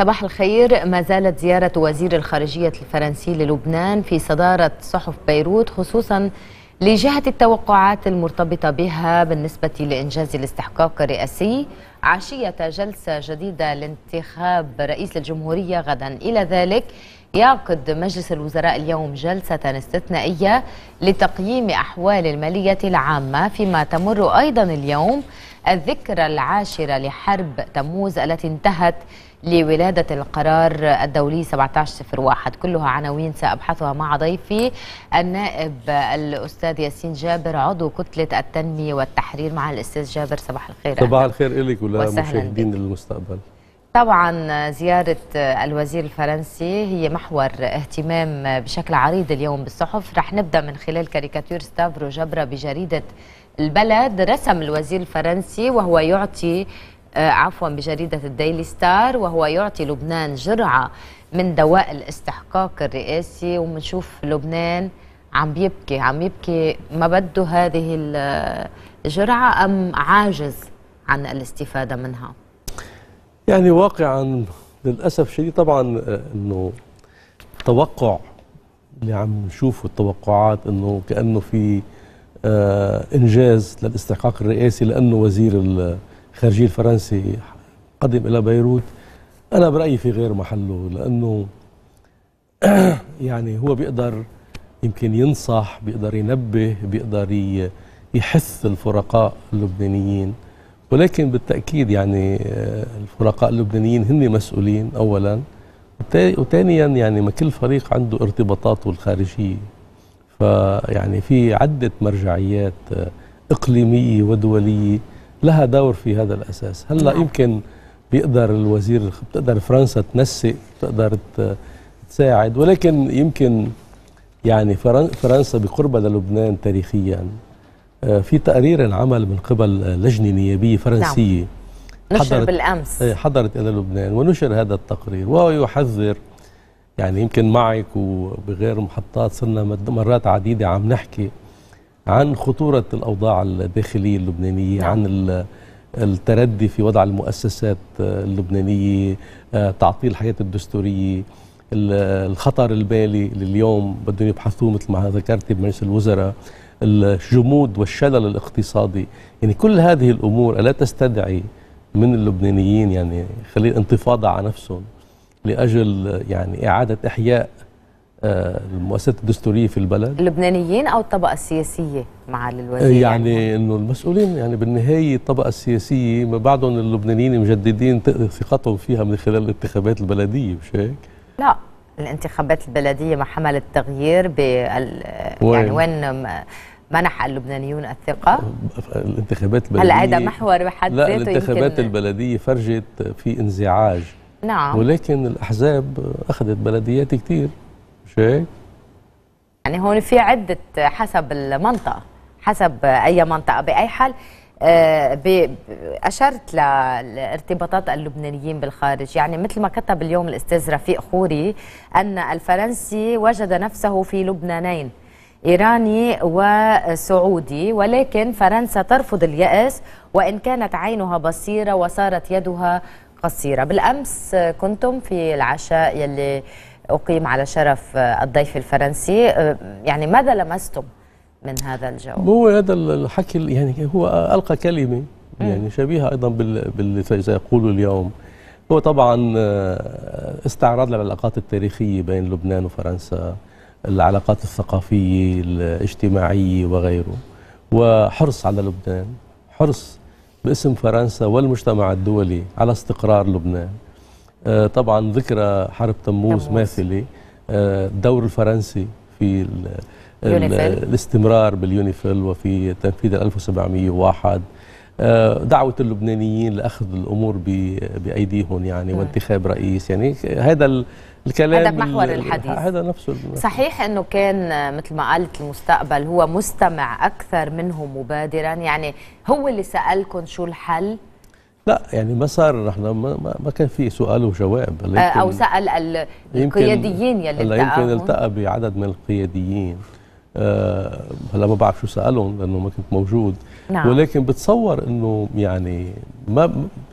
صباح الخير ما زالت زيارة وزير الخارجية الفرنسي للبنان في صدارة صحف بيروت خصوصا لجهة التوقعات المرتبطة بها بالنسبة لإنجاز الاستحقاق الرئاسي عشية جلسة جديدة لانتخاب رئيس الجمهورية غدا إلى ذلك يعقد مجلس الوزراء اليوم جلسة استثنائية لتقييم أحوال المالية العامة فيما تمر أيضا اليوم الذكرى العاشرة لحرب تموز التي انتهت لولادة القرار الدولي 1701 كلها عناوين سأبحثها مع ضيفي النائب الأستاذ ياسين جابر عضو كتلة التنمية والتحرير مع الأستاذ جابر صباح الخير صباح الخير إليك ولمشاهدين المستقبل طبعا زيارة الوزير الفرنسي هي محور اهتمام بشكل عريض اليوم بالصحف رح نبدأ من خلال كاريكاتير ستافرو جبرة بجريدة البلد رسم الوزير الفرنسي وهو يعطي آه، عفوا بجريدة الديلي ستار وهو يعطي لبنان جرعة من دواء الاستحقاق الرئاسي ومنشوف لبنان عم بيبكي عم يبكي ما بده هذه الجرعة أم عاجز عن الاستفادة منها يعني واقعا للأسف شديد طبعا آه، أنه توقع اللي عم نشوفه التوقعات أنه كأنه في آه إنجاز للاستحقاق الرئاسي لأنه وزير الخارجية الفرنسي قدم إلى بيروت أنا برأيي في غير محله لأنه يعني هو بيقدر يمكن ينصح بيقدر ينبه بيقدر يحث الفرقاء اللبنانيين ولكن بالتأكيد يعني آه، الفرقاء اللبنانيين هن مسؤولين أولا وثانيا يعني ما كل فريق عنده ارتباطاته الخارجية فيعني في عدة مرجعيات آه، إقليمية ودولية لها دور في هذا الاساس هلا نعم. يمكن بيقدر الوزير بتقدر فرنسا تنسق بتقدر تساعد ولكن يمكن يعني فرنسا بقربها للبنان تاريخيا آه، في تقرير انعمل من قبل لجنه نيابيه نعم. فرنسيه نعم. نشر حضرت بالامس إيه، حضرت الى لبنان ونشر هذا التقرير وهو يحذر يعني يمكن معك وبغير محطات صرنا مرات عديده عم نحكي عن خطورة الأوضاع الداخلية اللبنانية نعم. عن التردي في وضع المؤسسات اللبنانية آه، تعطيل الحياة الدستورية الخطر البالي اللي اليوم بدهم يبحثوه مثل ما ذكرت بمجلس الوزراء الجمود والشلل الاقتصادي يعني كل هذه الأمور ألا تستدعي من اللبنانيين يعني خلي الانتفاضة على نفسهم لأجل يعني إعادة إحياء المؤسسات آه، الدستوريه في البلد اللبنانيين او الطبقه السياسيه مع الوزير يعني, يعني انه المسؤولين يعني بالنهايه الطبقه السياسيه ما بعدهم اللبنانيين مجددين ثقتهم فيها من خلال الانتخابات البلديه مش هيك؟ لا الانتخابات البلديه ما حملت تغيير بال يعني وين منح اللبنانيون الثقة الانتخابات البلدية هلا هذا محور بحد ذاته لا الانتخابات البلدية فرجت في انزعاج نعم ولكن الأحزاب أخذت بلديات كثير شيء يعني هون في عدة حسب المنطقة حسب أي منطقة بأي حال آه، أشرت لارتباطات اللبنانيين بالخارج يعني مثل ما كتب اليوم الأستاذ رفيق خوري أن الفرنسي وجد نفسه في لبنانين إيراني وسعودي ولكن فرنسا ترفض اليأس وإن كانت عينها بصيرة وصارت يدها قصيرة بالأمس كنتم في العشاء يلي أقيم على شرف آه، الضيف الفرنسي آه، يعني ماذا لمستم من هذا الجو؟ هو هذا الحكي يعني هو ألقى كلمة يعني شبيهة أيضا باللي سيقوله اليوم هو طبعا آه، استعراض للعلاقات التاريخية بين لبنان وفرنسا العلاقات الثقافية الاجتماعية وغيره وحرص على لبنان حرص باسم فرنسا والمجتمع الدولي على استقرار لبنان آه، طبعا ذكرى حرب تموز ماثله آه، الدور الفرنسي في الاستمرار باليونيفيل وفي تنفيذ 1701 آه، دعوة اللبنانيين لأخذ الأمور بأيديهم يعني نعم. وانتخاب رئيس يعني هذا الكلام هذا محور الحديث هذا نفسه صحيح أنه كان مثل ما قالت المستقبل هو مستمع أكثر منه مبادرا يعني هو اللي سألكم شو الحل لا يعني ما صار احنا ما, ما كان في سؤال وجواب آه، او سال القياديين يلي التقى يمكن التقى بعدد من القياديين أه هلا ما بعرف شو سالهم لانه ما كنت موجود نعم. ولكن بتصور انه يعني ما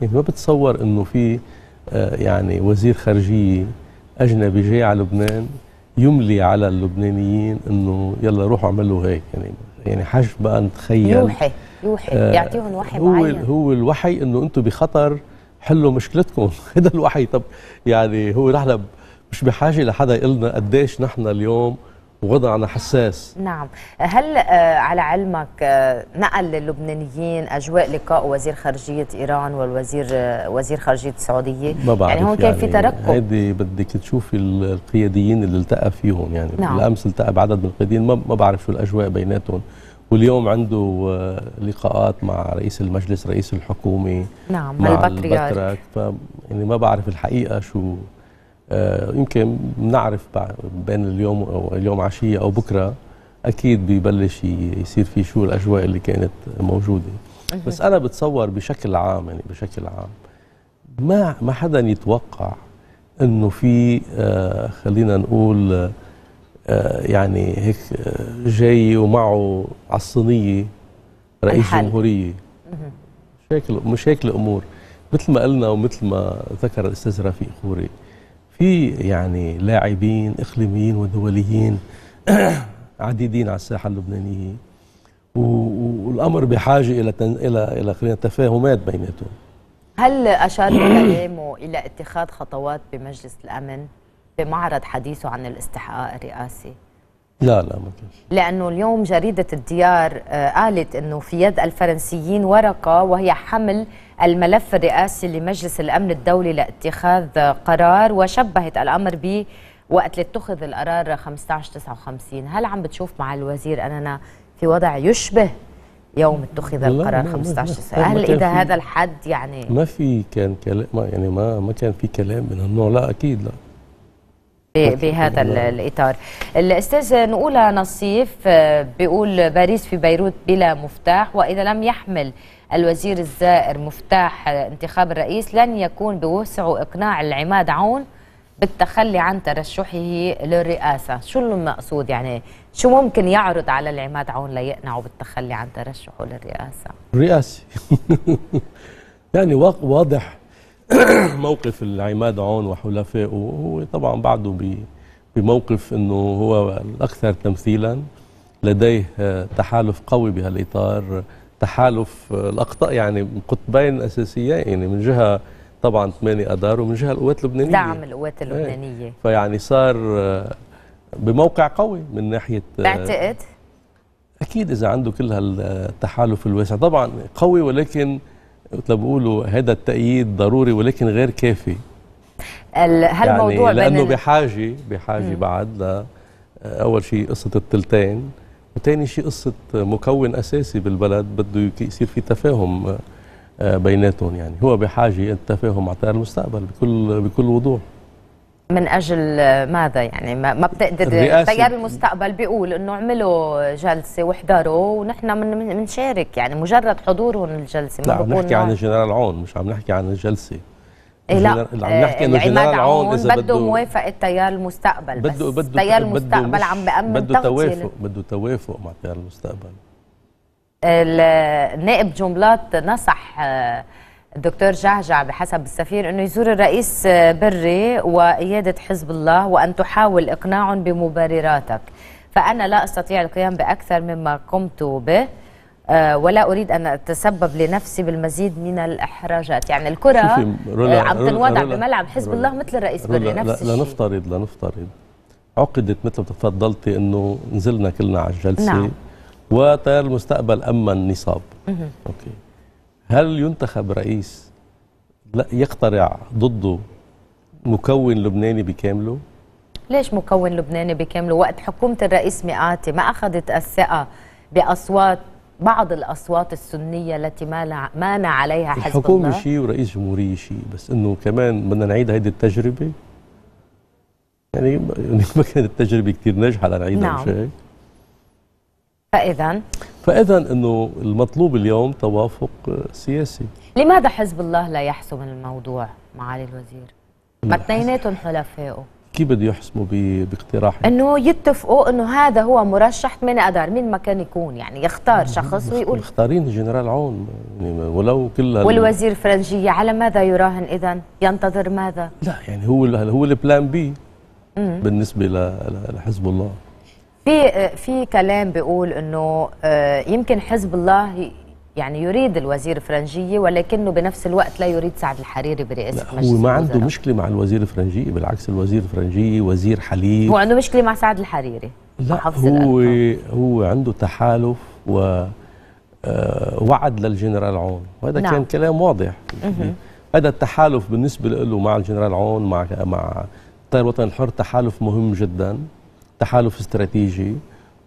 يعني ما بتصور انه في آه، يعني وزير خارجيه اجنبي جاي على لبنان يملي على اللبنانيين انه يلا روحوا اعملوا هيك يعني يعني حج بقى نتخيل يوحي يوحي آه يعطيهم وحي هو معين هو الوحي انه انتم بخطر حلوا مشكلتكم هذا الوحي طب يعني هو نحن مش بحاجه لحدا يقول لنا قديش نحن اليوم وضعنا حساس نعم هل آه، على علمك آه، نقل للبنانيين اجواء لقاء وزير خارجيه ايران والوزير آه، وزير خارجيه السعوديه ما بعرف يعني هون كان في يعني ترقب هيدي بدك تشوفي القياديين اللي التقى فيهم يعني نعم. بالامس التقى بعدد من القياديين ما بعرف شو الاجواء بيناتهم واليوم عنده آه، لقاءات مع رئيس المجلس رئيس الحكومه نعم مع البطريرك ف يعني ما بعرف الحقيقه شو آه، يمكن نعرف بين اليوم او اليوم عشيه او بكره اكيد ببلش يصير في شو الاجواء اللي كانت موجوده بس انا بتصور بشكل عام يعني بشكل عام ما ما حدا يتوقع انه في آه، خلينا نقول آه، يعني هيك آه، جاي ومعه على الصينيه رئيس جمهوريه مشاكل مشاكل امور مثل ما قلنا ومثل ما ذكر الاستاذ رفيق خوري في يعني لاعبين اقليميين ودوليين عديدين على الساحه اللبنانيه والامر بحاجه الى تن... الى الى خلينا تفاهمات بيناتهم هل اشار بكلامه الى اتخاذ خطوات بمجلس الامن بمعرض حديثه عن الاستحقاق الرئاسي لا لا ما كانش لانه اليوم جريده الديار آه، قالت انه في يد الفرنسيين ورقه وهي حمل الملف الرئاسي لمجلس الامن الدولي لاتخاذ قرار وشبهت الامر ب وقت لاتخذ القرار 1559 هل عم بتشوف مع الوزير اننا في وضع يشبه يوم اتخذ القرار 15 هل اذا هذا الحد يعني ما في كان كلام يعني ما ما كان في كلام من النوع لا اكيد لا بهذا الاطار الاستاذ نقول نصيف آه، بيقول باريس في بيروت بلا مفتاح واذا لم يحمل الوزير الزائر مفتاح انتخاب الرئيس لن يكون بوسعه اقناع العماد عون بالتخلي عن ترشحه للرئاسه شو المقصود يعني شو ممكن يعرض على العماد عون ليقنعه بالتخلي عن ترشحه للرئاسه الرئاسه يعني واضح موقف العماد عون وحلفائه هو طبعا بعده بموقف انه هو الاكثر تمثيلا لديه آه، تحالف قوي بهالاطار تحالف آه، الاقطاء يعني قطبين اساسيين يعني من جهه طبعا 8 اذار ومن جهه القوات اللبنانيه دعم القوات إيه. اللبنانيه فيعني صار آه، بموقع قوي من ناحيه بعتقد اكيد اذا عنده كل هالتحالف الواسع طبعا قوي ولكن طب بيقولوا هذا التأييد ضروري ولكن غير كافي هل يعني موضوع لأنه بحاجة بحاجة بعد أول شيء قصة التلتين وثاني شيء قصة مكون أساسي بالبلد بده يصير في تفاهم آه، بيناتهم يعني هو بحاجة التفاهم على المستقبل بكل بكل وضوح من اجل آه، ماذا يعني ما بتقدر تيار المستقبل بيقول انه اعملوا جلسه واحضروا ونحن بنشارك يعني مجرد حضورهم الجلسه ما لا عم نحكي عن الجنرال عون مش عم نحكي عن الجلسه إيه لا عم آه، نحكي انه يعني جنرال عون اذا بده بده موافقه تيار المستقبل بده بده تيار المستقبل عم بامن بده توافق بده توافق مع تيار المستقبل النائب جملات نصح آه، الدكتور جعجع بحسب السفير أنه يزور الرئيس بري وقيادة حزب الله وأن تحاول إقناعهم بمبرراتك فأنا لا أستطيع القيام بأكثر مما قمت به آه، ولا اريد ان اتسبب لنفسي بالمزيد من الاحراجات يعني الكره آه، عم تنوضع بملعب حزب الله مثل الرئيس بري نفس الشيء لنفترض لنفترض عقدت مثل ما تفضلتي انه نزلنا كلنا على الجلسه نعم. وتيار المستقبل اما النصاب اوكي هل ينتخب رئيس لا يقترع ضده مكون لبناني بكامله ليش مكون لبناني بكامله وقت حكومة الرئيس مئاتي ما أخذت الثقة بأصوات بعض الأصوات السنية التي مانع عليها حزب الله الحكومة شيء ورئيس جمهورية شيء بس إنه كمان بدنا نعيد هذه التجربة يعني ما يعني كانت التجربة كثير ناجحة لنعيدها نعم. مش هيك؟ فإذا فاذا انه المطلوب اليوم توافق سياسي لماذا حزب الله لا يحسم الموضوع معالي الوزير؟ ما نعم. اثنيناتهم حلفائه كيف بده يحسموا باقتراح انه يتفقوا انه هذا هو مرشح من اذار مين ما كان يكون يعني يختار نعم، شخص ويقول مختارين جنرال عون يعني ولو كل والوزير فرنجيه على ماذا يراهن اذا ينتظر ماذا لا يعني هو هو البلان بي بالنسبه لحزب الله في في كلام بيقول انه آه، يمكن حزب الله يعني يريد الوزير فرنجية ولكنه بنفس الوقت لا يريد سعد الحريري برئاسة مجلس الوزراء هو ما عنده مشكلة مع الوزير فرنجية بالعكس الوزير فرنجية وزير حليف هو عنده مشكلة مع سعد الحريري لا هو هو عنده تحالف و آه، وعد للجنرال عون وهذا نعم. كان كلام واضح هذا التحالف بالنسبة له مع الجنرال عون مع مع التيار الوطني الحر تحالف مهم جدا تحالف استراتيجي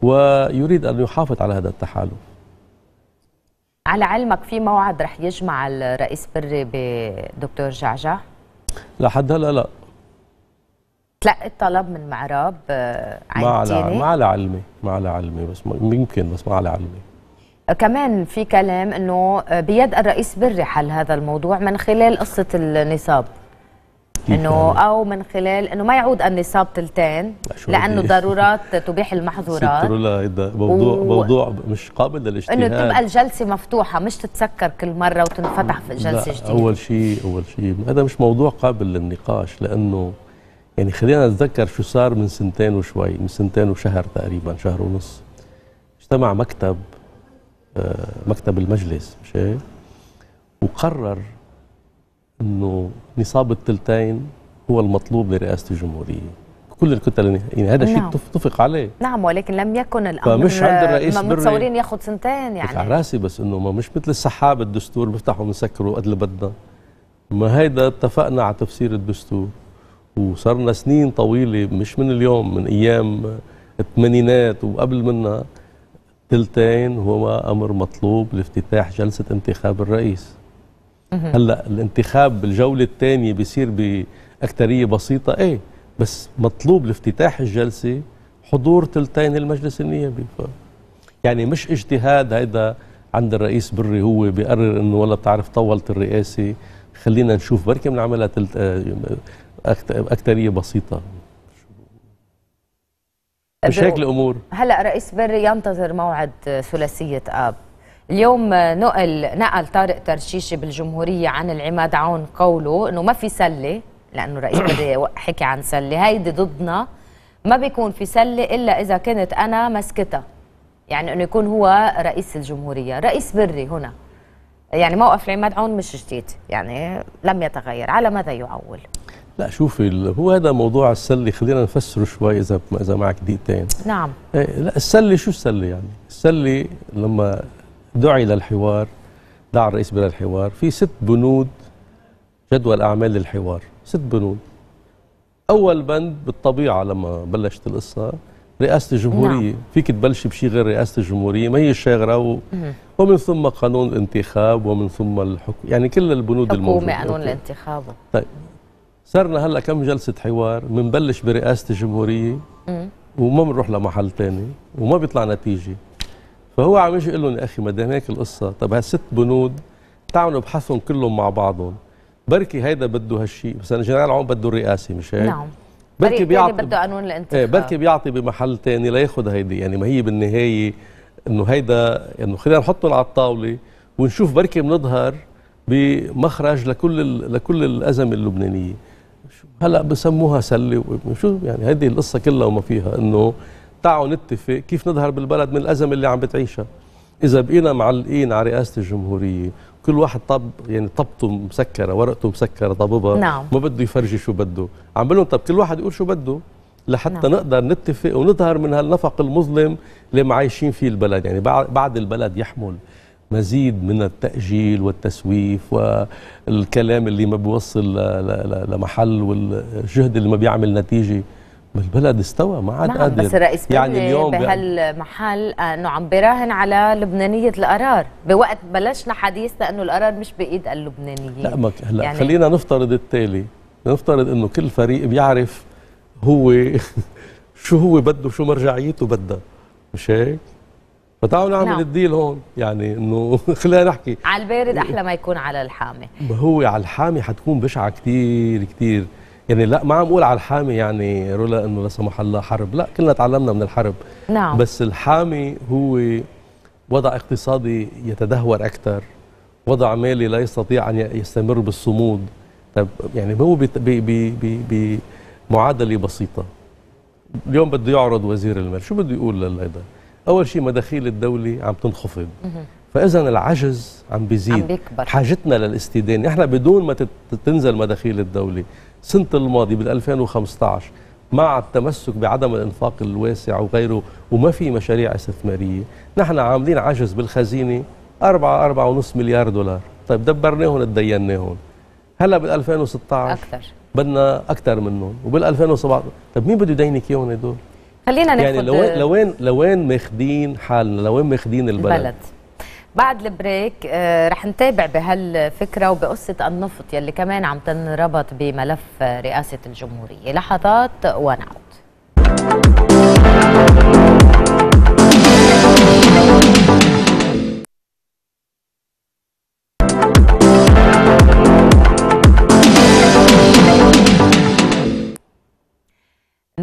ويريد أن يحافظ على هذا التحالف على علمك في موعد رح يجمع الرئيس بري بدكتور جعجع؟ لحد هلا لا تلقي الطلب من معراب آه، عن ما على ما على علمي ما على علمي بس يمكن بس ما على علمي كمان في كلام انه آه، بيد الرئيس بري حل هذا الموضوع من خلال قصه النصاب انه يعني؟ او من خلال انه ما يعود النصاب ثلثين لانه ضرورات تبيح المحظورات موضوع و... موضوع مش قابل للاجتهاد انه تبقى الجلسه مفتوحه مش تتسكر كل مره وتنفتح في جلسه جديده اول شيء اول شيء هذا مش موضوع قابل للنقاش لانه يعني خلينا نتذكر شو صار من سنتين وشوي من سنتين وشهر تقريبا شهر ونص اجتمع مكتب آه، مكتب المجلس مش هيك وقرر انه نصاب الثلثين هو المطلوب لرئاسه الجمهوريه كل الكتل يعني هذا نعم. شيء اتفق عليه نعم ولكن لم يكن الامر فمش عند الرئيس ما متصورين ياخذ سنتين يعني على راسي بس انه ما مش مثل السحاب الدستور بيفتحوا بنسكروا قد اللي بدنا ما هيدا اتفقنا على تفسير الدستور وصرنا سنين طويله مش من اليوم من ايام الثمانينات وقبل منها ثلثين هو امر مطلوب لافتتاح جلسه انتخاب الرئيس هلا الانتخاب بالجوله الثانيه بيصير باكثريه بسيطه ايه بس مطلوب لافتتاح الجلسه حضور ثلثين المجلس النيابي ف يعني مش اجتهاد هيدا عند الرئيس بري هو بيقرر انه والله بتعرف طولت الرئاسه خلينا نشوف بركي بنعملها تلت... آه، اكثريه بسيطه مش هيك الامور هلا رئيس بري ينتظر موعد ثلاثيه اب اليوم نقل نقل طارق ترشيشي بالجمهورية عن العماد عون قوله أنه ما في سلة لأنه رئيس بدي حكي عن سلة هيدي ضدنا ما بيكون في سلة إلا إذا كنت أنا مسكتها يعني أنه يكون هو رئيس الجمهورية رئيس بري هنا يعني موقف العماد عون مش جديد يعني لم يتغير على ماذا يعول لا شوفي هو هذا موضوع السله خلينا نفسره شوي اذا اذا معك دقيقتين نعم إيه، لا السله شو السله يعني السله لما دعي للحوار دعا الرئيس للحوار الحوار في ست بنود جدول أعمال للحوار ست بنود أول بند بالطبيعة لما بلشت القصة رئاسة الجمهورية نعم. فيك تبلشي بشيء غير رئاسة الجمهورية ما هي الشاغرة و... ومن ثم قانون الانتخاب ومن ثم الحكم يعني كل البنود الموجودة حكومة قانون الانتخاب طيب صرنا هلا كم جلسة حوار بنبلش برئاسة الجمهورية مم. وما بنروح لمحل ثاني وما بيطلع نتيجة فهو عم يجي يقول لهم يا اخي ما دام هيك القصه طب هالست بنود تعالوا ابحثهم كلهم مع بعضهم بركي هيدا بده هالشيء مثلا جنرال عون بده الرئاسه مش هيك نعم بركي يعني بيعطي بده قانون الانتخاب ايه بركي بيعطي بمحل ثاني لياخذ هيدي يعني ما هي بالنهايه انه هيدا انه يعني خلينا نحطهم على الطاوله ونشوف بركي بنظهر بمخرج لكل لكل الازمه اللبنانيه هلا بسموها سله وشو يعني هيدي القصه كلها وما فيها انه تعالوا نتفق كيف نظهر بالبلد من الأزمة اللي عم بتعيشها إذا بقينا معلقين على رئاسة الجمهورية كل واحد طب يعني طبته مسكرة ورقته مسكرة طببها نعم. ما بده يفرجي شو بده عم بقول لهم طب كل واحد يقول شو بده لحتى نعم. نقدر نتفق ونظهر من هالنفق المظلم اللي معايشين فيه البلد يعني بعد البلد يحمل مزيد من التأجيل والتسويف والكلام اللي ما بيوصل لمحل والجهد اللي ما بيعمل نتيجه البلد استوى ما عاد نعم، قادر بس يعني رئيس يعني اليوم بهالمحل آه، انه عم براهن على لبنانيه القرار بوقت بلشنا حديثنا انه القرار مش بايد اللبنانيين لا ما هلا يعني خلينا نفترض التالي نفترض انه كل فريق بيعرف هو شو هو بده شو مرجعيته بدها مش هيك؟ فتعالوا نعمل نعم. الديل هون يعني انه خلينا نحكي على البارد احلى ما يكون على الحامي هو على الحامي حتكون بشعه كثير كثير يعني لا ما عم اقول على الحامي يعني رولا انه لا سمح الله حرب لا كلنا تعلمنا من الحرب نعم بس الحامي هو وضع اقتصادي يتدهور اكثر وضع مالي لا يستطيع ان يستمر بالصمود طب يعني هو بمعادله بسيطه اليوم بده يعرض وزير المال شو بده يقول للهيدا اول شيء مداخيل الدوله عم تنخفض فاذا العجز عم بيزيد عم بيكبر. حاجتنا للاستدانه احنا بدون ما تنزل مداخيل الدوله سنه الماضي بال 2015 مع التمسك بعدم الانفاق الواسع وغيره وما في مشاريع استثماريه نحن عاملين عجز بالخزينه 4 أربعة ونص مليار دولار طيب دبرناهم تديناهم هلا بال 2016 اكثر بدنا اكثر منهم وبال 2017 طيب مين بده يدينك يوني هدول خلينا ناخذ يعني لوين لوين لوين ماخذين حالنا لوين ماخذين البلد, البلد. بعد البريك آه، رح نتابع بهالفكره وبقصه النفط يلي كمان عم تنربط بملف رئاسه الجمهوريه لحظات ونعود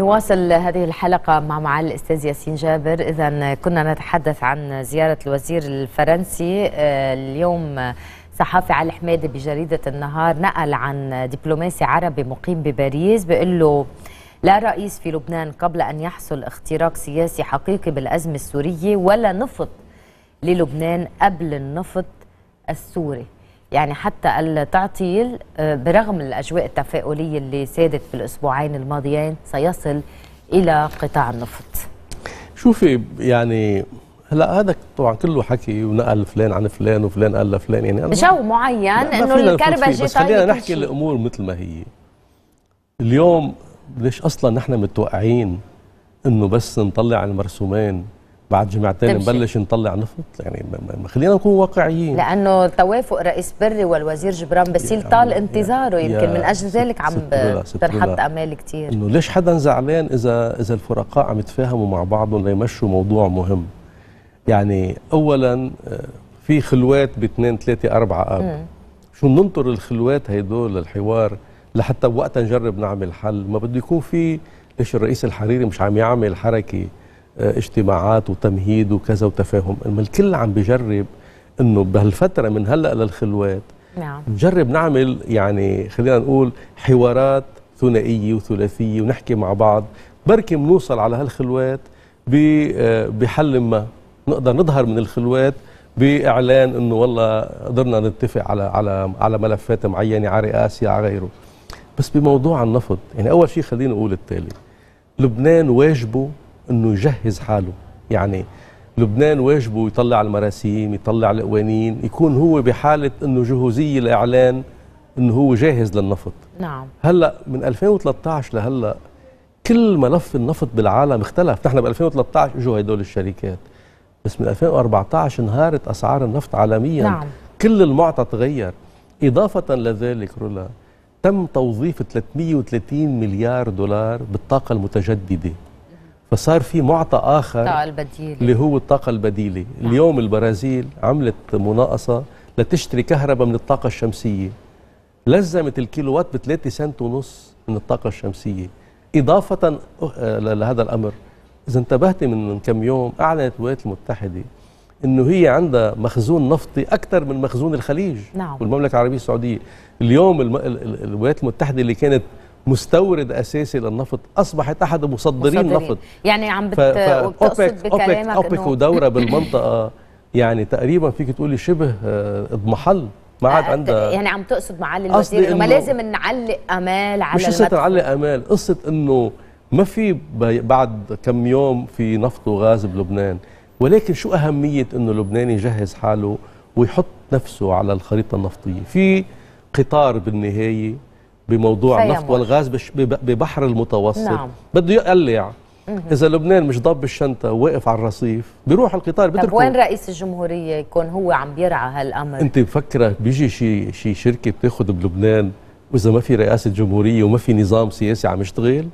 نواصل هذه الحلقة مع معالي الأستاذ ياسين جابر إذا كنا نتحدث عن زيارة الوزير الفرنسي آه، اليوم صحافي علي حمادي بجريدة النهار نقل عن دبلوماسي عربي مقيم بباريس بيقول له لا رئيس في لبنان قبل أن يحصل اختراق سياسي حقيقي بالأزمة السورية ولا نفط للبنان قبل النفط السوري يعني حتى التعطيل آه، برغم الأجواء التفاؤلية اللي سادت بالأسبوعين الماضيين سيصل إلى قطاع النفط شوفي يعني هلا هذا طبعا كله حكي ونقل فلان عن فلان وفلان قال لفلان يعني أنا جو معين انه الكربجي بس طيب خلينا نحكي الامور مثل ما هي اليوم ليش اصلا نحن متوقعين انه بس نطلع المرسومين بعد جمعتين نبلش نطلع نفط يعني خلينا نكون واقعيين لانه توافق رئيس بري والوزير جبران باسيل طال انتظاره يمكن من اجل ذلك عم بنحط امال كثير انه ليش حدا زعلان اذا اذا الفرقاء عم يتفاهموا مع بعضهم ليمشوا موضوع مهم يعني اولا آه، في خلوات باثنين ثلاثه اربعه اب شو ننطر الخلوات هدول للحوار لحتى وقتها نجرب نعمل حل ما بده يكون في ليش الرئيس الحريري مش عم يعمل حركه آه، اجتماعات وتمهيد وكذا وتفاهم اما الكل عم بجرب انه بهالفتره من هلا للخلوات نعم نجرب نعمل يعني خلينا نقول حوارات ثنائيه وثلاثيه ونحكي مع بعض بركي بنوصل على هالخلوات آه، بحل ما نقدر نظهر من الخلوات باعلان انه والله قدرنا نتفق على على على ملفات معينه على رئاسه على غيره بس بموضوع النفط يعني اول شيء خليني اقول التالي لبنان واجبه انه يجهز حاله يعني لبنان واجبه يطلع المراسيم يطلع القوانين يكون هو بحاله انه جهوزيه الاعلان انه هو جاهز للنفط نعم هلا من 2013 لهلا كل ملف النفط بالعالم اختلف نحن ب 2013 اجوا هدول الشركات بس من 2014 انهارت اسعار النفط عالميا نعم. كل المعطى تغير اضافه لذلك رولا تم توظيف 330 مليار دولار بالطاقه المتجدده فصار في معطى آخر الطاقة البديلة اللي هو الطاقة البديلة نعم. اليوم البرازيل عملت مناقصة لتشتري كهرباء من الطاقة الشمسية لزمت الكيلووات بثلاثة سنت ونص من الطاقة الشمسية إضافة آه، لهذا الأمر إذا انتبهت من كم يوم أعلنت الولايات المتحدة انه هي عندها مخزون نفطي اكثر من مخزون الخليج نعم. والمملكه العربيه السعوديه اليوم الولايات المتحده اللي كانت مستورد اساسي للنفط اصبحت احد مصدرين النفط يعني عم بت... بكلامك اوبك إنه... ودوره بالمنطقه يعني تقريبا فيك تقولي شبه آه، اضمحل ما عاد آه، عندها يعني عم تقصد معالي الوزير انه ما لازم نعلق امال على مش قصه نعلق امال قصه انه ما في بعد كم يوم في نفط وغاز بلبنان ولكن شو اهميه انه لبنان يجهز حاله ويحط نفسه على الخريطه النفطيه في قطار بالنهايه بموضوع النفط والغاز ببحر المتوسط نعم. بده يقلع اذا لبنان مش ضب الشنطه وواقف على الرصيف بيروح القطار بتركه طب وين رئيس الجمهوريه يكون هو عم بيرعى هالامر انت مفكره بيجي شي شي شركه بتاخذ بلبنان واذا ما في رئاسه جمهوريه وما في نظام سياسي عم يشتغل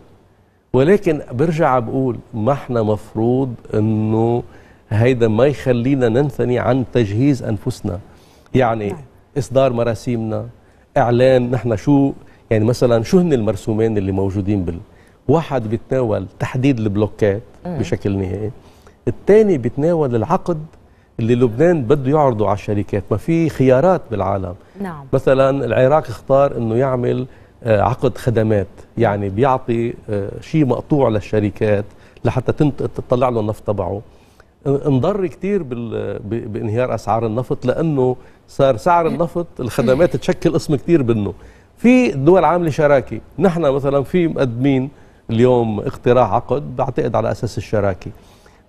ولكن برجع بقول ما احنا مفروض انه هيدا ما يخلينا ننثني عن تجهيز انفسنا يعني نعم. اصدار مراسيمنا اعلان نحن شو يعني مثلا شو هن المرسومين اللي موجودين بال واحد بيتناول تحديد البلوكات بشكل نهائي الثاني بيتناول العقد اللي لبنان بده يعرضه على الشركات ما في خيارات بالعالم نعم. مثلا العراق اختار انه يعمل آه، عقد خدمات يعني بيعطي آه، شيء مقطوع للشركات لحتى تطلع له النفط تبعه انضر كثير بانهيار اسعار النفط لانه صار سعر النفط الخدمات تشكل قسم كثير منه في دول عامله شراكه نحن مثلا في مقدمين اليوم اقتراح عقد بعتقد على اساس الشراكه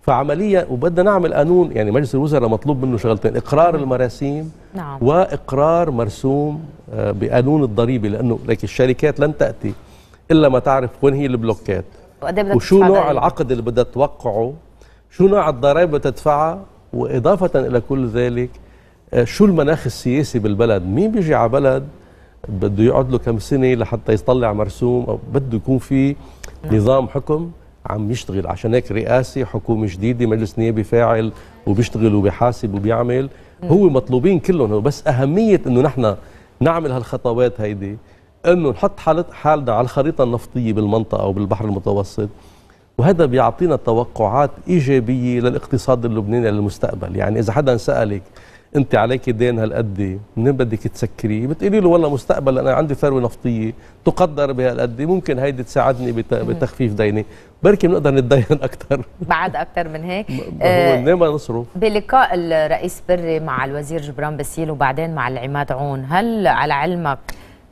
فعمليا وبدنا نعمل قانون يعني مجلس الوزراء مطلوب منه شغلتين اقرار نعم. المراسيم نعم. واقرار مرسوم آه، بقانون الضريبه لانه لك الشركات لن تاتي الا ما تعرف وين هي البلوكات إيه وشو نوع العقد اللي بدها توقعه شو نوع الضرائب اللي تدفعها واضافه الى كل ذلك آه، شو المناخ السياسي بالبلد مين بيجي على بلد بده يقعد له كم سنه لحتى يطلع مرسوم او بده يكون في نعم. نظام حكم عم يشتغل عشان هيك رئاسه حكومه جديده مجلس نيابي فاعل وبيشتغل وبيحاسب وبيعمل هو مطلوبين كلهم بس اهميه انه نحن نعمل هالخطوات هيدي انه نحط حالة حالنا على الخريطه النفطيه بالمنطقه او بالبحر المتوسط وهذا بيعطينا توقعات ايجابيه للاقتصاد اللبناني للمستقبل يعني اذا حدا سالك انت عليك دين هالقد من منين بدك تسكريه بتقولي له والله مستقبلا انا عندي ثروه نفطيه تقدر بهالقد ممكن هيدي تساعدني بتخفيف ديني بركي بنقدر نتدين اكثر بعد اكثر من هيك هو انما آه، نصرف بلقاء الرئيس بري مع الوزير جبران باسيل وبعدين مع العماد عون هل على علمك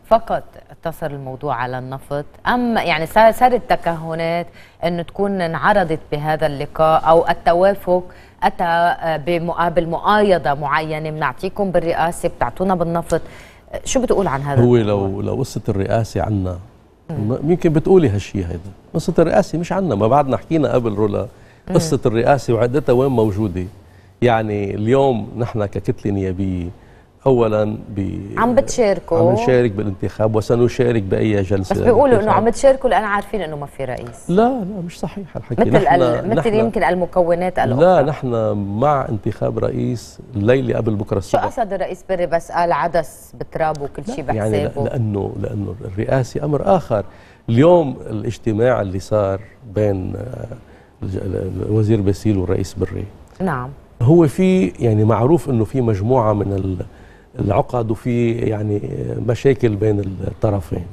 فقط اقتصر الموضوع على النفط أم يعني صار التكهنات أن تكون انعرضت بهذا اللقاء أو التوافق أتى آه، بمقابل مؤايدة معينة بنعطيكم بالرئاسة بتعطونا بالنفط آه، شو بتقول عن هذا هو لو لو قصة الرئاسة عنا يمكن بتقولي هالشيء هيدا قصة الرئاسة مش عنا ما بعدنا حكينا قبل رولا قصة الرئاسة وعدتها وين موجودة يعني اليوم نحن ككتلة نيابية اولا ب عم بتشاركوا عم نشارك بالانتخاب وسنشارك باي جلسه بس بيقولوا انه عم بتشاركوا لان عارفين انه ما في رئيس لا لا مش صحيح الحكي مثل نحن مثل نحن يمكن المكونات الاخرى لا نحن مع انتخاب رئيس الليله قبل بكره الصبح شو قصد الرئيس بري بس قال عدس بتراب وكل شيء بحسابه يعني لانه لانه الرئاسه امر اخر اليوم الاجتماع اللي صار بين آه، الوزير باسيل والرئيس بري نعم هو في يعني معروف انه في مجموعه من ال العقد وفي يعني مشاكل بين الطرفين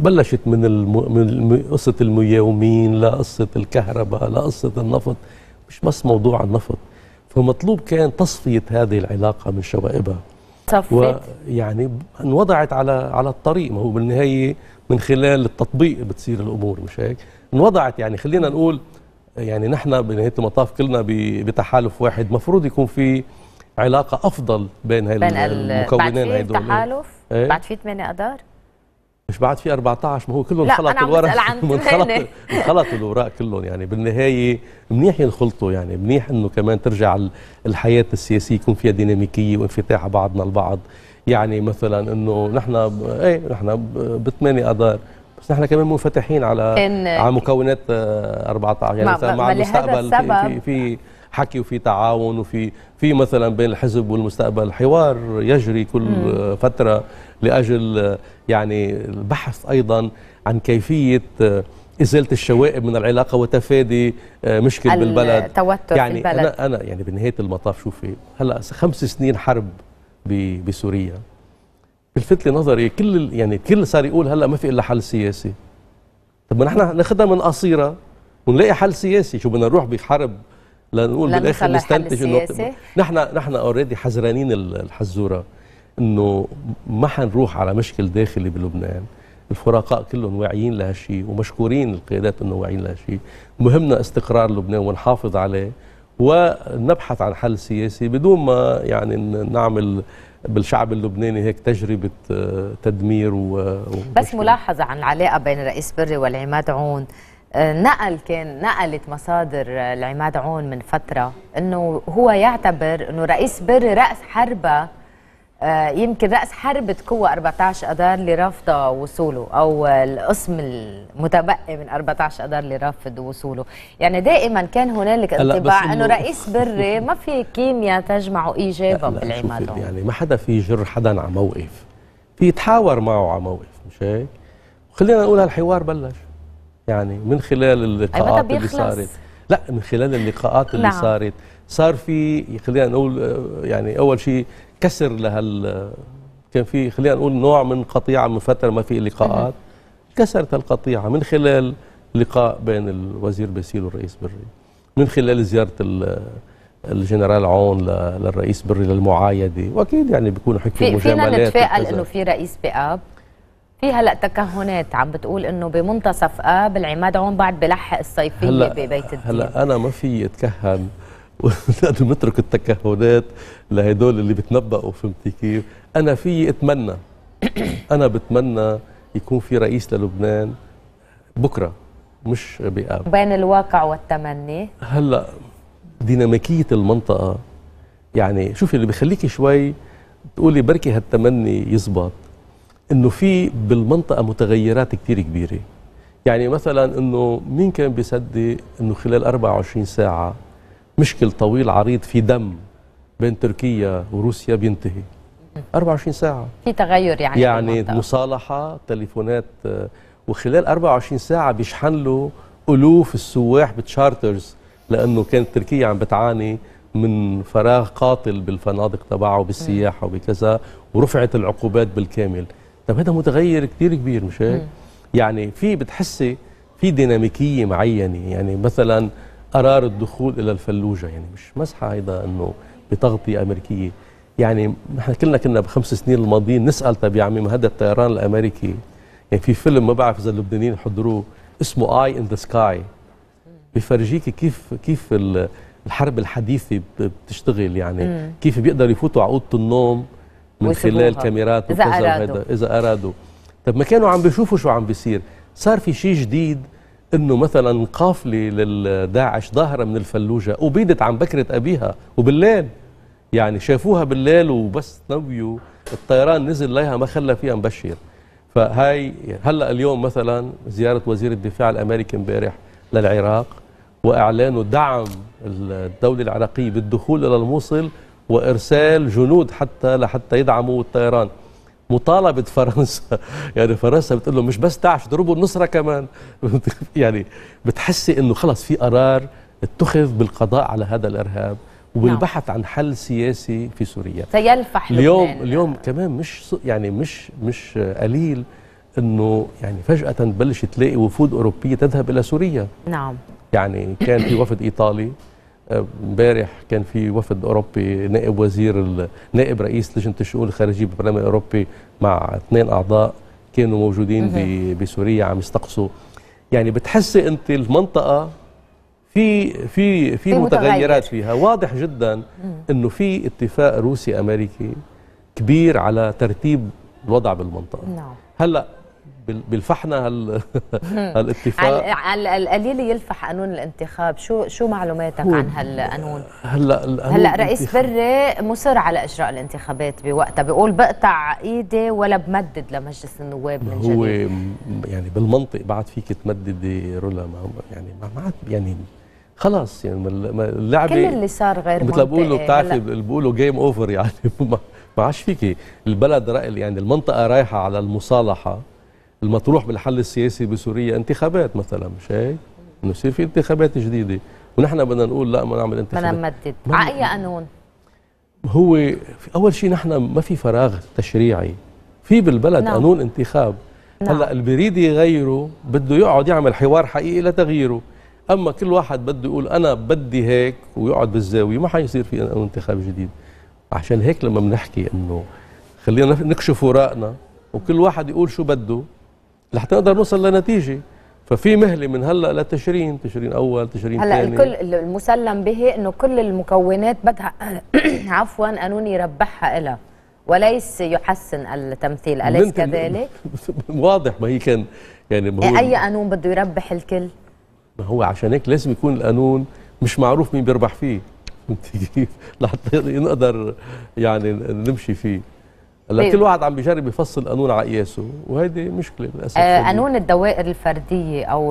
بلشت من من قصه المياومين لقصه الكهرباء لقصه النفط مش بس موضوع النفط فمطلوب كان تصفيه هذه العلاقه من شوائبها صفت ويعني انوضعت على على الطريق ما هو بالنهايه من خلال التطبيق بتصير الامور مش هيك انوضعت يعني خلينا نقول يعني نحن بنهايه المطاف كلنا بتحالف واحد مفروض يكون في علاقه افضل بين هاي بين المكونين هدول التحالف إيه؟ بعد في 8 اذار مش بعد في 14 ما هو كلهم انخلط الورق انخلط انخلط الاوراق كلهم يعني بالنهايه منيح ينخلطوا يعني منيح انه كمان ترجع الحياه السياسيه يكون فيها ديناميكيه وانفتاح بعضنا البعض يعني مثلا انه نحن ايه نحن ب 8 اذار بس نحن كمان منفتحين على على مكونات 14 آه، يعني مثلا مع المستقبل في, في, في حكي وفي تعاون وفي في مثلا بين الحزب والمستقبل حوار يجري كل مم. فتره لاجل يعني البحث ايضا عن كيفيه آه، ازاله الشوائب من العلاقه وتفادي آه، مشكل بالبلد التوتر يعني في البلد. انا انا يعني بنهايه المطاف شوفي هلا خمس سنين حرب بسوريا بلفت لي نظري كل يعني كل صار يقول هلا ما في الا حل سياسي طب ما نحن ناخذها من قصيره ونلاقي حل سياسي شو بدنا نروح بحرب لا نقول بالاخر نستنتج انه نحن نحن اوريدي حذرانين الحزوره انه ما حنروح على مشكل داخلي بلبنان الفرقاء كلهم واعيين لهالشيء ومشكورين القيادات انه واعيين لهالشيء مهمنا استقرار لبنان ونحافظ عليه ونبحث عن حل سياسي بدون ما يعني نعمل بالشعب اللبناني هيك تجربة آه، تدمير و... بس ملاحظة عن العلاقة بين رئيس بري والعماد عون نقل كان نقلت مصادر العماد آه، عون من فترة أنه هو يعتبر أنه رئيس بري رأس حربة آه، يمكن رأس حربة قوة 14 أدار اللي رافضة وصوله أو القسم المتبقي من 14 أدار اللي رافض وصوله يعني دائما كان هنالك انطباع أنه رئيس بري ما في كيمياء تجمع إيجابا بالعماد عون يعني ما حدا في يجر حدا على موقف في يتحاور معه على موقف مش هيك خلينا نقول هالحوار بلش يعني من خلال أيوة، اللقاءات اللي صارت لا من خلال اللقاءات اللي نعم. صارت صار في خلينا نقول يعني اول شيء كسر لهال كان في خلينا نقول نوع من قطيعه من فتره ما في لقاءات كسرت القطيعه من خلال لقاء بين الوزير بسيل والرئيس بري من خلال زياره الجنرال عون للرئيس بري للمعايده واكيد يعني بيكونوا حكوا مجاملات فينا نتفائل انه في رئيس باب في هلا تكهنات عم بتقول انه بمنتصف اب آه العماد عون بعد بلحق الصيفيه ببيت الدين هلا انا ما في اتكهن لازم نترك التكهنات لهدول اللي بتنبأوا فهمتي كيف انا في اتمنى انا بتمنى يكون في رئيس للبنان بكره مش بآب بين الواقع والتمني هلا ديناميكيه المنطقه يعني شوفي اللي بخليكي شوي تقولي بركي هالتمني يزبط انه في بالمنطقه متغيرات كثير كبيره يعني مثلا انه مين كان بيصدق انه خلال 24 ساعه مشكل طويل عريض في دم بين تركيا وروسيا بينتهي 24 ساعه في تغير يعني يعني مصالحه تليفونات وخلال 24 ساعه بيشحن له الوف السواح بتشارترز لانه كانت تركيا عم بتعاني من فراغ قاتل بالفنادق تبعه بالسياحه وبكذا ورفعت العقوبات بالكامل طب هذا متغير كثير كبير مش هيك؟ يعني في بتحسي في ديناميكيه معينه يعني مثلا قرار الدخول الى الفلوجه يعني مش مسحه هيدا انه بتغطيه امريكيه يعني نحن كلنا كنا بخمس سنين الماضيين نسال طب يا عمي ما هذا الطيران الامريكي يعني في فيلم ما بعرف اذا اللبنانيين حضروه اسمه اي ان ذا سكاي بفرجيك كيف كيف الحرب الحديثه بتشتغل يعني كيف بيقدروا يفوتوا على اوضه النوم من خلال كاميرات إذا أرادوا. إذا أرادوا طب ما كانوا عم بيشوفوا شو عم بيصير صار في شيء جديد انه مثلا قافله للداعش ظاهره من الفلوجه وبيدت عن بكره ابيها وبالليل يعني شافوها بالليل وبس نويوا الطيران نزل لها ما خلى فيها مبشر فهاي هلا اليوم مثلا زياره وزير الدفاع الامريكي امبارح للعراق واعلانه دعم الدوله العراقيه بالدخول الى الموصل وارسال جنود حتى لحتى يدعموا الطيران مطالبه فرنسا يعني فرنسا بتقول له مش بس تعش اضربوا النصره كمان يعني بتحسي انه خلص في قرار اتخذ بالقضاء على هذا الارهاب وبالبحث نعم. عن حل سياسي في سوريا سيلفح اليوم لبنان. اليوم كمان مش يعني مش مش قليل انه يعني فجاه تبلش تلاقي وفود اوروبيه تذهب الى سوريا نعم يعني كان في وفد ايطالي امبارح كان في وفد اوروبي نائب وزير نائب رئيس لجنه الشؤون الخارجيه بالبرلمان الاوروبي مع اثنين اعضاء كانوا موجودين بسوريا عم يستقصوا يعني بتحسي انت المنطقه في في في متغيرات فيها واضح جدا انه في اتفاق روسي امريكي كبير على ترتيب الوضع بالمنطقه نعم هلا بالفحنه هالاتفاق على القليل يلفح قانون الانتخاب شو شو معلوماتك عن هالقانون هلا هلا رئيس بري مصر على اجراء الانتخابات بوقتها بيقول بقطع ايدي ولا بمدد لمجلس النواب من جديد هو يعني بالمنطق بعد فيك تمددي رولا ما يعني ما عاد يعني خلاص يعني اللعبه كل اللي صار غير مثل بقولوا بتعرفي بقولوا جيم اوفر يعني ما عادش فيكي البلد يعني المنطقه رايحه على المصالحه المطروح بالحل السياسي بسوريا انتخابات مثلا مش هيك؟ انه يصير في انتخابات جديده ونحن بدنا نقول لا ما نعمل انتخابات بدنا نمدد على اي قانون؟ هو اول شيء نحن ما في فراغ تشريعي في بالبلد نعم. قانون انتخاب نعم. هلا بيريد يغيره بده يقعد يعمل حوار حقيقي لتغييره اما كل واحد بده يقول انا بدي هيك ويقعد بالزاويه ما حيصير في قانون انتخاب جديد عشان هيك لما بنحكي انه خلينا نكشف وراءنا وكل واحد يقول شو بده لحتى نقدر نوصل لنتيجه ففي مهله من هلا لتشرين تشرين اول تشرين ثاني هلا الكل المسلم به انه كل المكونات بدها عفوا قانون يربحها لها وليس يحسن التمثيل اليس كذلك واضح ما هي كان يعني ما هو اي قانون بده يربح الكل ما هو عشان هيك لازم يكون القانون مش معروف مين بيربح فيه كيف لحتى نقدر يعني نمشي فيه هلا إيه. كل واحد عم بيجرب يفصل قانون على قياسه وهيدي مشكله للاسف آه يعني قانون الدوائر الفرديه او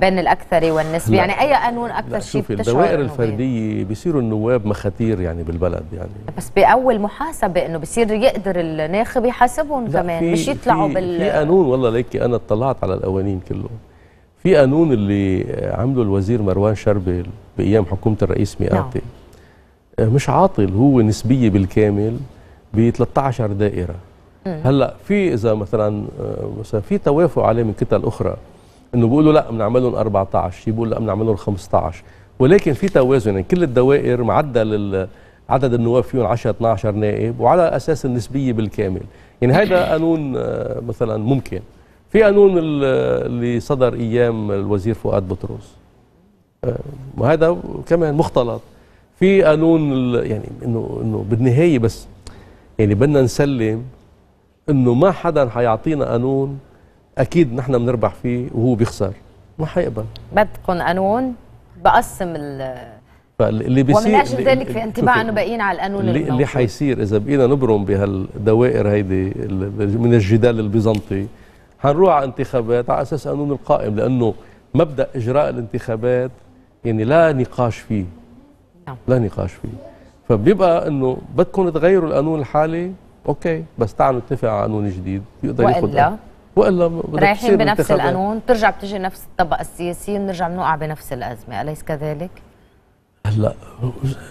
بين الاكثري والنسبي يعني اي قانون اكثر شيء بتشعر الدوائر الفرديه بيصيروا النواب مخاتير يعني بالبلد يعني بس باول محاسبه انه بصير يقدر الناخب يحاسبهم كمان مش يطلعوا في بال في قانون والله ليكي انا اطلعت على القوانين كله في قانون اللي عمله الوزير مروان شربل بايام حكومه الرئيس مئاتي نعم. آه، مش عاطل هو نسبيه بالكامل ب 13 دائره هلا في اذا مثلا آه، مثلا في توافق عليه من كتل اخرى انه بيقولوا لا بنعملهم 14 شي بيقول لا بنعملهم 15 ولكن في توازن يعني كل الدوائر معدل عدد النواب فيهم 10 12 نائب وعلى اساس النسبيه بالكامل يعني هذا قانون آه، مثلا ممكن في قانون اللي صدر ايام الوزير فؤاد بطرس وهذا آه، كمان مختلط في قانون يعني انه انه بالنهايه بس يعني بدنا نسلم انه ما حدا حيعطينا قانون اكيد نحن بنربح فيه وهو بيخسر ما حيقبل بدكم قانون بقسم ال فاللي بيصير ومن اجل ذلك في انطباع انه باقيين على القانون اللي, الموجود. اللي حيصير اذا بقينا نبرم بهالدوائر هيدي من الجدال البيزنطي حنروح على انتخابات على اساس قانون القائم لانه مبدا اجراء الانتخابات يعني لا نقاش فيه نعم. لا نقاش فيه فبيبقى انه بدكم تغيروا القانون الحالي اوكي بس تعالوا نتفق على قانون جديد يقدر والا والا رايحين بنفس القانون بترجع بتجي نفس الطبقه السياسيه بنرجع بنوقع بنفس الازمه اليس كذلك؟ هلا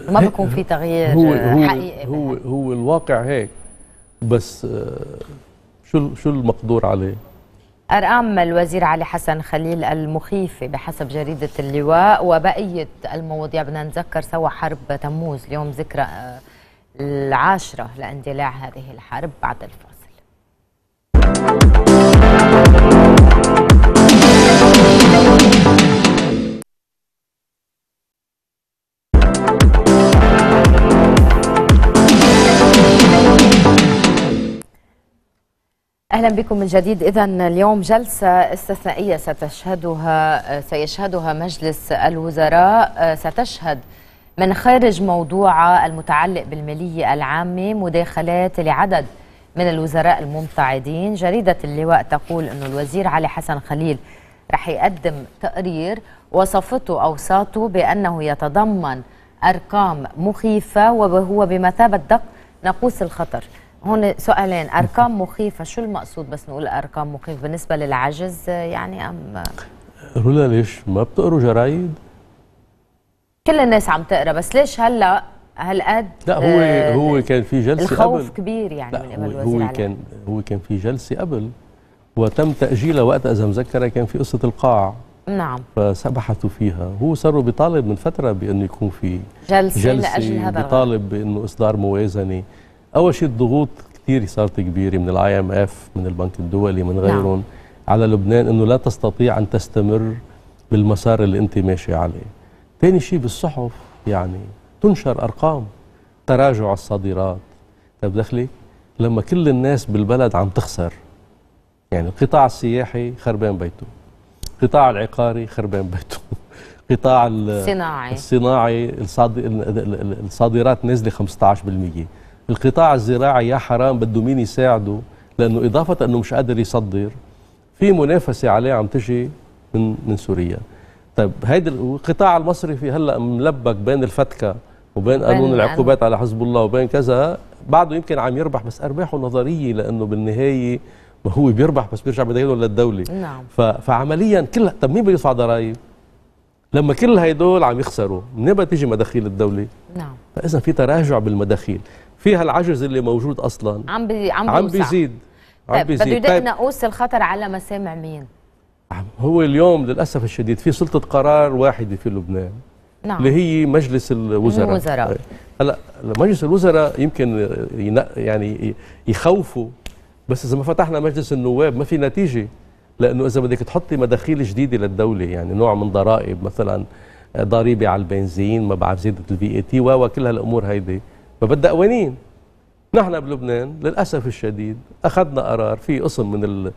ما بيكون في تغيير هو هو حقيقي هو, هو, هو الواقع هيك بس آه، شو شو المقدور عليه؟ أرقام الوزير علي حسن خليل المخيفة بحسب جريدة اللواء وبقية المواضيع بدنا نذكر سوا حرب تموز اليوم ذكرى آه، العاشرة لاندلاع هذه الحرب بعد الفاصل اهلا بكم من جديد اذا اليوم جلسه استثنائيه ستشهدها سيشهدها مجلس الوزراء ستشهد من خارج موضوع المتعلق بالماليه العامه مداخلات لعدد من الوزراء الممتعدين جريده اللواء تقول انه الوزير علي حسن خليل رح يقدم تقرير وصفته اوساطه بانه يتضمن ارقام مخيفه وهو بمثابه دق ناقوس الخطر هون سؤالين ارقام مخيفه شو المقصود بس نقول ارقام مخيفه بالنسبه للعجز يعني ام رولا ليش ما بتقروا جرايد كل الناس عم تقرا بس ليش هلا هالقد لا هو آه هو كان في جلسه الخوف قبل كبير يعني لا من قبل هو, هو كان هو كان في جلسه قبل وتم تاجيلها وقتها اذا مذكره كان في قصه القاع نعم فبحثوا فيها هو صاروا بيطالب من فتره بانه يكون في جلسه, جلسة لاجل هذا بيطالب بانه اصدار موازنه اول شيء الضغوط كثير صارت كبيره من الاي ام اف من البنك الدولي من نعم. غيرهم نعم. على لبنان انه لا تستطيع ان تستمر بالمسار اللي انت ماشي عليه ثاني شيء بالصحف يعني تنشر ارقام تراجع الصادرات طيب دخلي لما كل الناس بالبلد عم تخسر يعني القطاع السياحي خربان بيته القطاع العقاري خربان بيته قطاع الصناعي الصناعي الصادرات نازله 15% القطاع الزراعي يا حرام بده مين يساعده لانه اضافه انه مش قادر يصدر في منافسه عليه عم تجي من من سوريا طيب هيدي القطاع المصرفي هلا ملبك بين الفتكه وبين قانون العقوبات على حزب الله وبين كذا بعده يمكن عم يربح بس ارباحه نظريه لانه بالنهايه ما هو بيربح بس بيرجع بدايله للدوله نعم فعمليا كل طب مين بده يدفع ضرائب؟ لما كل هيدول عم يخسروا منين بتيجي مداخيل الدوله؟ نعم فاذا في تراجع بالمداخيل فيها العجز اللي موجود اصلا عم بي عم, عم بيزيد عم طيب، بيزيد بده يدق طيب. ناقوس الخطر على مسامع مين؟ هو اليوم للاسف الشديد في سلطه قرار واحده في لبنان نعم. اللي هي مجلس الوزراء الوزراء طيب. هلا مجلس الوزراء يمكن يعني يخوفوا بس اذا ما فتحنا مجلس النواب ما في نتيجه لانه اذا بدك تحطي مداخيل جديده للدوله يعني نوع من ضرائب مثلا ضريبه على البنزين ما بعرف زياده الفي اي تي وكل هالامور هيدي فبدأ قوانين نحن بلبنان للأسف الشديد أخذنا قرار في قسم من